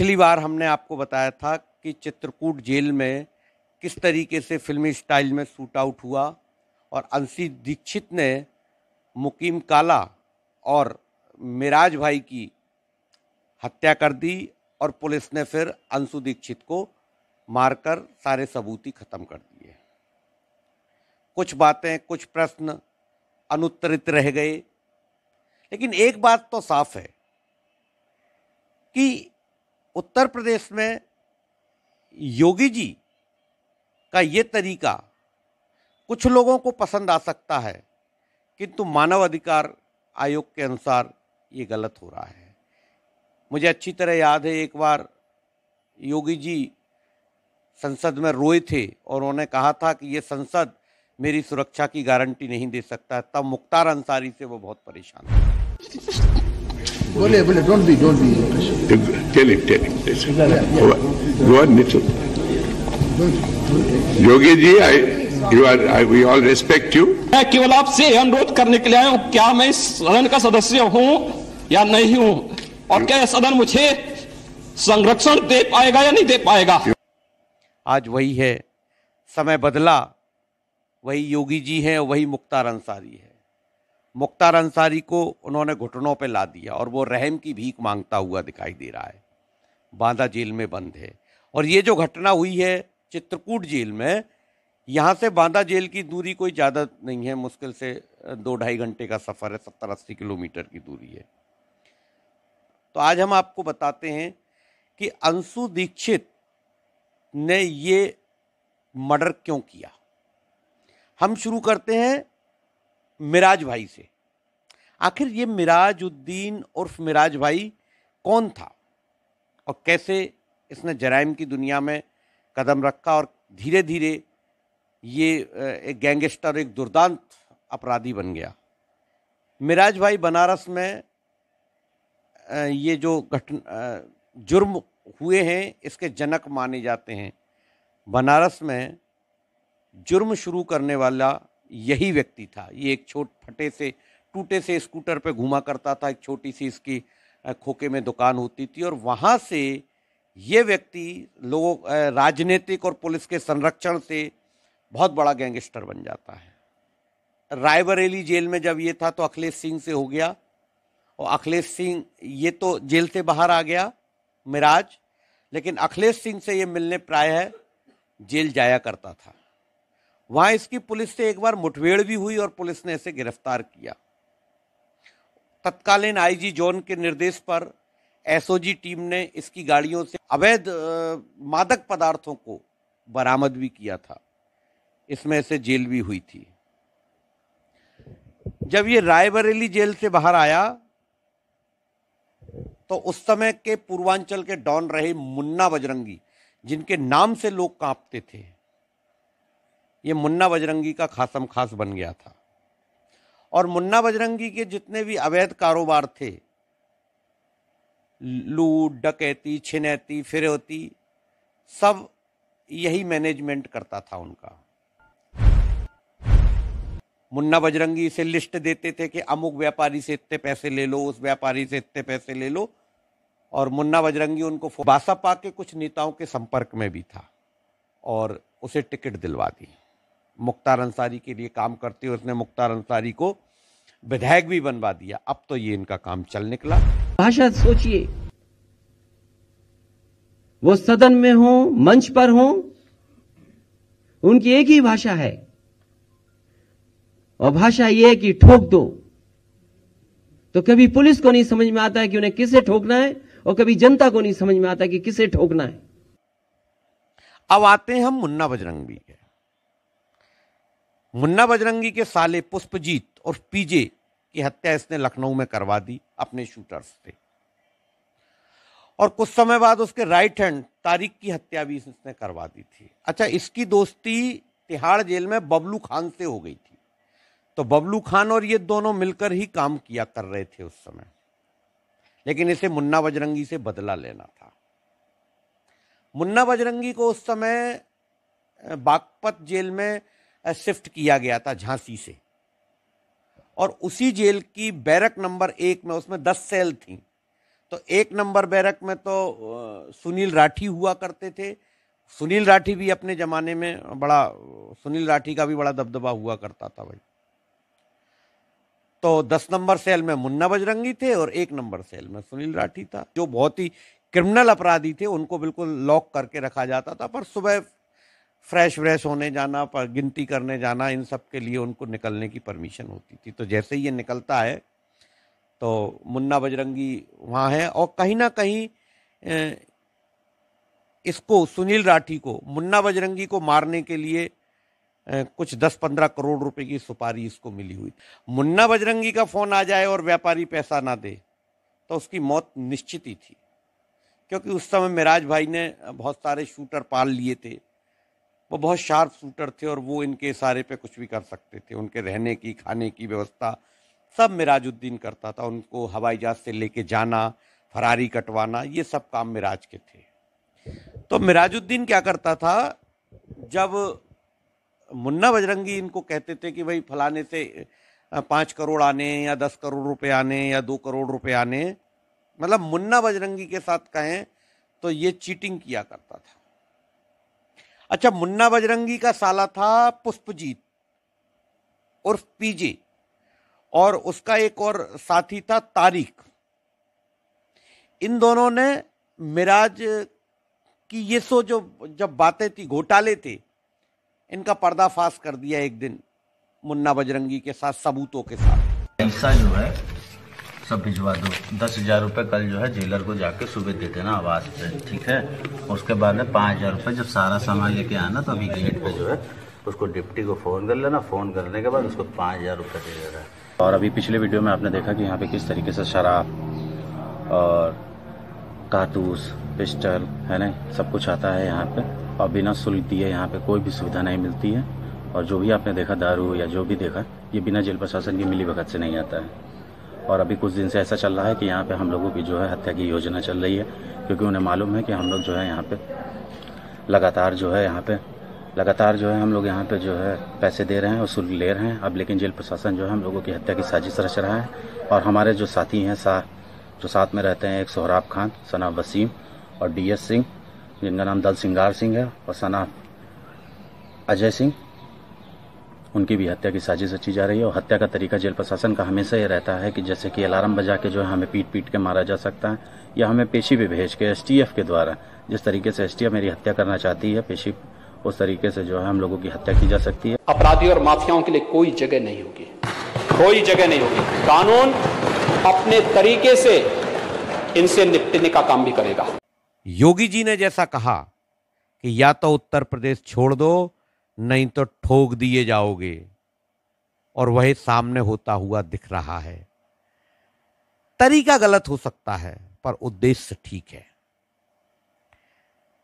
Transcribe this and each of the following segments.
पिछली बार हमने आपको बताया था कि चित्रकूट जेल में किस तरीके से फिल्मी स्टाइल में शूट आउट हुआ और अंशी दीक्षित ने मुकीम काला और मिराज भाई की हत्या कर दी और पुलिस ने फिर अंशु दीक्षित को मारकर सारे सबूत ही खत्म कर दिए कुछ बातें कुछ प्रश्न अनुत्तरित रह गए लेकिन एक बात तो साफ है कि उत्तर प्रदेश में योगी जी का ये तरीका कुछ लोगों को पसंद आ सकता है किंतु मानव अधिकार आयोग के अनुसार ये गलत हो रहा है मुझे अच्छी तरह याद है एक बार योगी जी संसद में रोए थे और उन्होंने कहा था कि ये संसद मेरी सुरक्षा की गारंटी नहीं दे सकता तब मुख्तार अंसारी से वो बहुत परेशान Bole, bole, don't be, don't be impatient. Tell him, tell him. Listen. Yeah, Yogi ji I you are I we all respect you मैं केवल आपसे अनुरोध करने के लिए आया हूँ क्या मैं इस सदन का सदस्य हूँ या नहीं हूँ और क्या सदन मुझे संरक्षण दे पाएगा या नहीं दे पाएगा आज वही है समय बदला वही योगी जी हैं वही मुख्तार अंसारी है मुख्तार अंसारी को उन्होंने घुटनों पर ला दिया और वो रहम की भीख मांगता हुआ दिखाई दे रहा है बांदा जेल में बंद है और ये जो घटना हुई है चित्रकूट जेल में यहाँ से बांदा जेल की दूरी कोई ज़्यादा नहीं है मुश्किल से दो ढाई घंटे का सफ़र है सत्तर अस्सी किलोमीटर की दूरी है तो आज हम आपको बताते हैं कि अंशु दीक्षित ने ये मर्डर क्यों किया हम शुरू करते हैं मिराज भाई से आखिर ये मिराज उद्दीन उर्फ मिराज भाई कौन था और कैसे इसने जराइम की दुनिया में कदम रखा और धीरे धीरे ये एक गैंगस्टर एक दुर्दांत अपराधी बन गया मिराज भाई बनारस में ये जो घटन जुर्म हुए हैं इसके जनक माने जाते हैं बनारस में जुर्म शुरू करने वाला यही व्यक्ति था ये एक छोट फटे से टूटे से स्कूटर पे घुमा करता था एक छोटी सी इसकी खोखे में दुकान होती थी और वहाँ से ये व्यक्ति लोगों राजनीतिक और पुलिस के संरक्षण से बहुत बड़ा गैंगस्टर बन जाता है रायबरेली जेल में जब ये था तो अखिलेश सिंह से हो गया और अखिलेश सिंह ये तो जेल से बाहर आ गया मिराज लेकिन अखिलेश सिंह से ये मिलने प्राय है जेल जाया करता था वहां इसकी पुलिस से एक बार मुठभेड़ भी हुई और पुलिस ने इसे गिरफ्तार किया तत्कालीन आईजी जोन के निर्देश पर एसओजी टीम ने इसकी गाड़ियों से अवैध मादक पदार्थों को बरामद भी किया था इसमें से जेल भी हुई थी जब ये रायबरेली जेल से बाहर आया तो उस समय के पूर्वांचल के डॉन रहे मुन्ना बजरंगी जिनके नाम से लोग कांपते थे ये मुन्ना बजरंगी का खासम खास बन गया था और मुन्ना बजरंगी के जितने भी अवैध कारोबार थे लूट डकैती छिनैती फिरौती सब यही मैनेजमेंट करता था उनका मुन्ना बजरंगी से लिस्ट देते थे कि अमुक व्यापारी से इतने पैसे ले लो उस व्यापारी से इतने पैसे ले लो और मुन्ना बजरंगी उनको बासा पा के कुछ नेताओं के संपर्क में भी था और उसे टिकट दिलवा दी मुख्तार अंसारी के लिए काम करते हुए उसने मुख्तार अंसारी को विधायक भी बनवा दिया अब तो ये इनका काम चल निकला भाषा सोचिए वो सदन में हो मंच पर हो उनकी एक ही भाषा है और भाषा ये है कि ठोक दो तो कभी पुलिस को नहीं समझ में आता है कि उन्हें किसे ठोकना है और कभी जनता को नहीं समझ में आता कि किसे ठोकना है अब आते हैं हम मुन्ना बजरंग भी के मुन्ना बजरंगी के साले पुष्पजीत और पीजे की हत्या इसने लखनऊ में करवा दी अपने शूटर्स से और कुछ समय बाद उसके राइट हैंड तारिक की हत्या भी इसने करवा दी थी अच्छा इसकी दोस्ती तिहाड़ जेल में बबलू खान से हो गई थी तो बबलू खान और ये दोनों मिलकर ही काम किया कर रहे थे उस समय लेकिन इसे मुन्ना बजरंगी से बदला लेना था मुन्ना बजरंगी को उस समय बागपत जेल में शिफ्ट किया गया था झांसी से और उसी जेल की बैरक नंबर एक में उसमें दस सेल थी तो एक नंबर बैरक में तो सुनील राठी हुआ करते थे सुनील राठी भी अपने ज़माने में बड़ा सुनील राठी का भी बड़ा दबदबा हुआ करता था भाई तो दस नंबर सेल में मुन्ना बजरंगी थे और एक नंबर सेल में सुनील राठी था जो बहुत ही क्रिमिनल अपराधी थे उनको बिल्कुल लॉक करके रखा जाता था पर सुबह फ्रेश व्रेश होने जाना पर गिनती करने जाना इन सब के लिए उनको निकलने की परमिशन होती थी तो जैसे ही ये निकलता है तो मुन्ना बजरंगी वहाँ है और कहीं ना कहीं इसको सुनील राठी को मुन्ना बजरंगी को मारने के लिए कुछ दस पंद्रह करोड़ रुपए की सुपारी इसको मिली हुई मुन्ना बजरंगी का फोन आ जाए और व्यापारी पैसा ना दे तो उसकी मौत निश्चित ही थी क्योंकि उस समय मिराज भाई ने बहुत सारे शूटर पाल लिए थे वो बहुत शार्प शूटर थे और वो इनके इशारे पे कुछ भी कर सकते थे उनके रहने की खाने की व्यवस्था सब मिराजुद्दीन करता था उनको हवाई जहाज से लेके जाना फरारी कटवाना ये सब काम मिराज के थे तो मिराजुद्दीन क्या करता था जब मुन्ना बजरंगी इनको कहते थे कि भाई फलाने से पाँच करोड़ आने या दस करोड़ रुपए आने या दो करोड़ रुपए आने मतलब मुन्ना बजरंगी के साथ कहें तो ये चीटिंग किया करता था अच्छा मुन्ना बजरंगी का साला था पुष्पजीत उर्फ पीजे और उसका एक और साथी था तारिक इन दोनों ने मिराज की ये सो जो जब बातें थी घोटाले थे इनका पर्दाफाश कर दिया एक दिन मुन्ना बजरंगी के साथ सबूतों के साथ जो है सब भिजवा दो दस हज़ार रुपये कल जो है जेलर को जाके सुबह दे देना आवास पे ठीक है उसके बाद में पाँच हज़ार रुपये जब सारा सामान लेके आना तो अभी गेट पे जो है उसको डिप्टी को फ़ोन कर लेना फ़ोन करने के बाद उसको पाँच हज़ार रुपये दे देना और अभी पिछले वीडियो में आपने देखा कि यहाँ पे किस तरीके से शराब और कारतूस पिस्टल है ना सब कुछ आता है यहाँ पे और बिना शुल्क दिए यहाँ पे कोई भी सुविधा नहीं मिलती है और जो भी आपने देखा दारू या जो भी देखा ये बिना जेल प्रशासन की मिली भगत से नहीं आता है और अभी कुछ दिन से ऐसा चल रहा है कि यहाँ पे हम लोगों की जो है हत्या की योजना चल रही है क्योंकि उन्हें मालूम है कि हम लोग जो है यहाँ पे लगातार जो है यहाँ पे लगातार जो है हम लोग यहाँ पे जो है पैसे दे रहे हैं और शुल्क ले रहे हैं अब लेकिन जेल प्रशासन जो है हम लोगों की हत्या की साजिश रच रहा है और हमारे जो साथी हैं सा जो साथ में रहते हैं एक सोहराब खान सना वसीम और डी एस सिंह जिनका नाम दल सिंगार सिंह है और सना अजय सिंह उनकी भी हत्या की साजिश रची जा रही है और हत्या का तरीका जेल प्रशासन का हमेशा ये रहता है कि जैसे कि अलार्म बजा के जो है हमें पीट पीट के मारा जा सकता है या हमें पेशी पे भेज के एस के द्वारा जिस तरीके से एस मेरी हत्या करना चाहती है पेशी उस तरीके से जो है हम लोगों की हत्या की जा सकती है अपराधी और माफियाओं के लिए कोई जगह नहीं होगी कोई जगह नहीं होगी कानून अपने तरीके से इनसे निपटने का काम भी करेगा योगी जी ने जैसा कहा कि या तो उत्तर प्रदेश छोड़ दो नहीं तो ठोक दिए जाओगे और वही सामने होता हुआ दिख रहा है तरीका गलत हो सकता है पर उद्देश्य ठीक है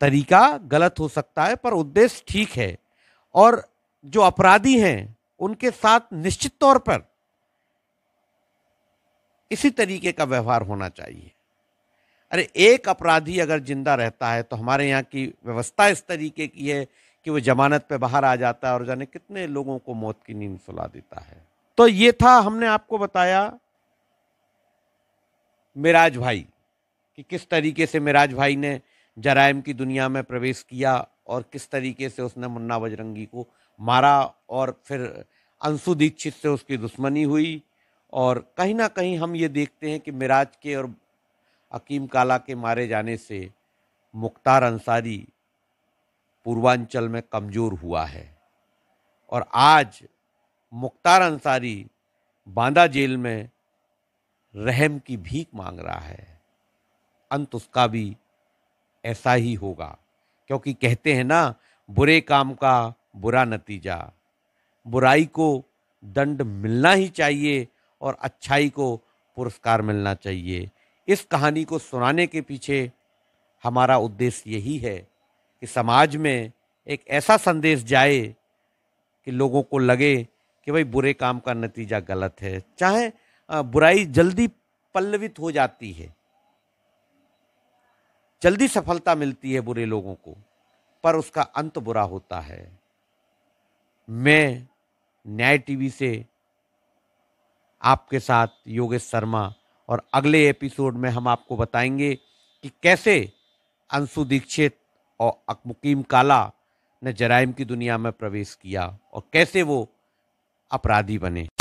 तरीका गलत हो सकता है पर उद्देश्य ठीक है और जो अपराधी हैं उनके साथ निश्चित तौर पर इसी तरीके का व्यवहार होना चाहिए अरे एक अपराधी अगर जिंदा रहता है तो हमारे यहाँ की व्यवस्था इस तरीके की है कि वो जमानत पे बाहर आ जाता है और जाने कितने लोगों को मौत की नींद सुला देता है तो ये था हमने आपको बताया मिराज भाई कि किस तरीके से मिराज भाई ने जराइम की दुनिया में प्रवेश किया और किस तरीके से उसने मुन्ना बजरंगी को मारा और फिर अंशु दीक्षित से उसकी दुश्मनी हुई और कहीं ना कहीं हम ये देखते हैं कि मिराज के और अकीम काला के मारे जाने से मुख्तार अंसारी पूर्वांचल में कमज़ोर हुआ है और आज मुख्तार अंसारी बांदा जेल में रहम की भीख मांग रहा है अंत उसका भी ऐसा ही होगा क्योंकि कहते हैं ना बुरे काम का बुरा नतीजा बुराई को दंड मिलना ही चाहिए और अच्छाई को पुरस्कार मिलना चाहिए इस कहानी को सुनाने के पीछे हमारा उद्देश्य यही है कि समाज में एक ऐसा संदेश जाए कि लोगों को लगे कि भाई बुरे काम का नतीजा गलत है चाहे बुराई जल्दी पल्लवित हो जाती है जल्दी सफलता मिलती है बुरे लोगों को पर उसका अंत बुरा होता है मैं न्याय टीवी से आपके साथ योगेश शर्मा और अगले एपिसोड में हम आपको बताएंगे कि कैसे अंशु दीक्षित और अकमुकीम काला ने जराइम की दुनिया में प्रवेश किया और कैसे वो अपराधी बने